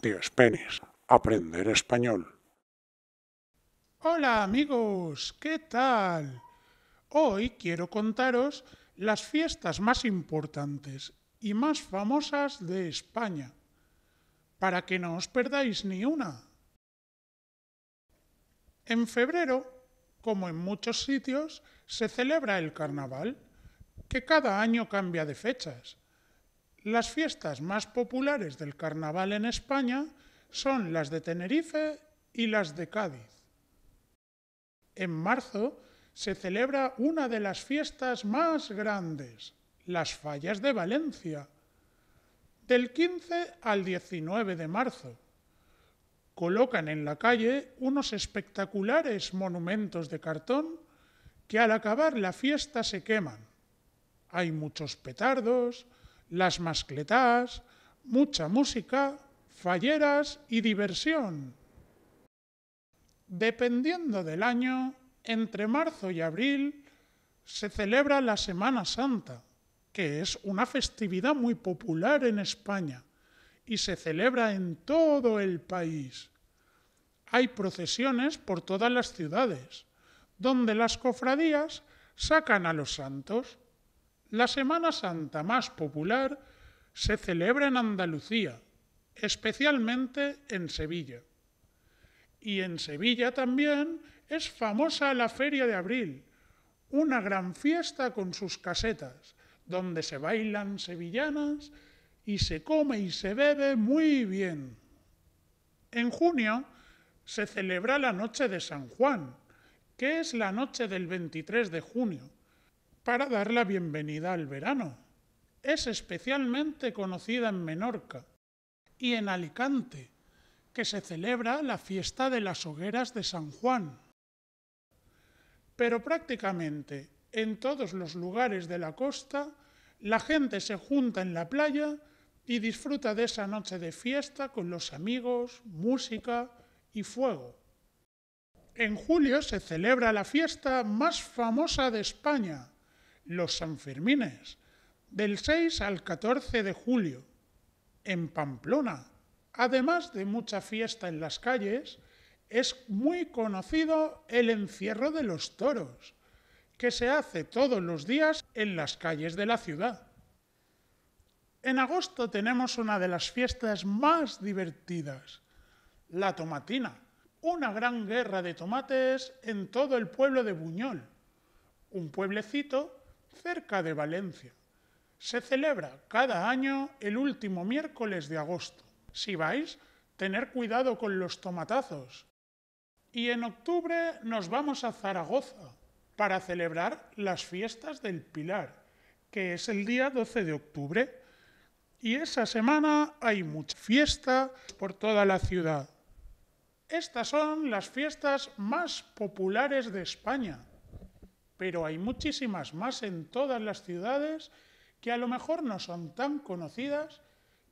Tío Spenis, aprender español. Hola amigos, ¿qué tal? Hoy quiero contaros las fiestas más importantes y más famosas de España, para que no os perdáis ni una. En febrero, como en muchos sitios, se celebra el carnaval que cada año cambia de fechas. Las fiestas más populares del carnaval en España son las de Tenerife y las de Cádiz. En marzo se celebra una de las fiestas más grandes, las Fallas de Valencia, del 15 al 19 de marzo. Colocan en la calle unos espectaculares monumentos de cartón que al acabar la fiesta se queman hay muchos petardos, las mascletas, mucha música, falleras y diversión. Dependiendo del año, entre marzo y abril se celebra la Semana Santa, que es una festividad muy popular en España y se celebra en todo el país. Hay procesiones por todas las ciudades, donde las cofradías sacan a los santos la Semana Santa más popular se celebra en Andalucía, especialmente en Sevilla. Y en Sevilla también es famosa la Feria de Abril, una gran fiesta con sus casetas, donde se bailan sevillanas y se come y se bebe muy bien. En junio se celebra la Noche de San Juan, que es la noche del 23 de junio para dar la bienvenida al verano. Es especialmente conocida en Menorca y en Alicante, que se celebra la fiesta de las hogueras de San Juan. Pero prácticamente en todos los lugares de la costa, la gente se junta en la playa y disfruta de esa noche de fiesta con los amigos, música y fuego. En julio se celebra la fiesta más famosa de España, los Sanfermines, del 6 al 14 de julio, en Pamplona. Además de mucha fiesta en las calles, es muy conocido el encierro de los toros, que se hace todos los días en las calles de la ciudad. En agosto tenemos una de las fiestas más divertidas, la tomatina, una gran guerra de tomates en todo el pueblo de Buñol, un pueblecito cerca de Valencia. Se celebra cada año el último miércoles de agosto. Si vais, tener cuidado con los tomatazos. Y en octubre nos vamos a Zaragoza para celebrar las fiestas del Pilar, que es el día 12 de octubre. Y esa semana hay mucha fiesta por toda la ciudad. Estas son las fiestas más populares de España pero hay muchísimas más en todas las ciudades que a lo mejor no son tan conocidas,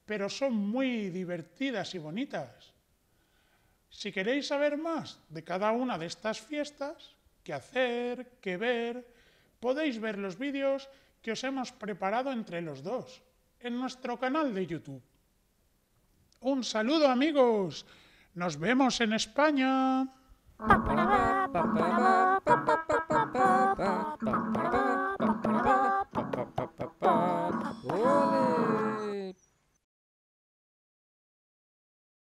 pero son muy divertidas y bonitas. Si queréis saber más de cada una de estas fiestas, qué hacer, qué ver, podéis ver los vídeos que os hemos preparado entre los dos en nuestro canal de YouTube. Un saludo amigos, nos vemos en España.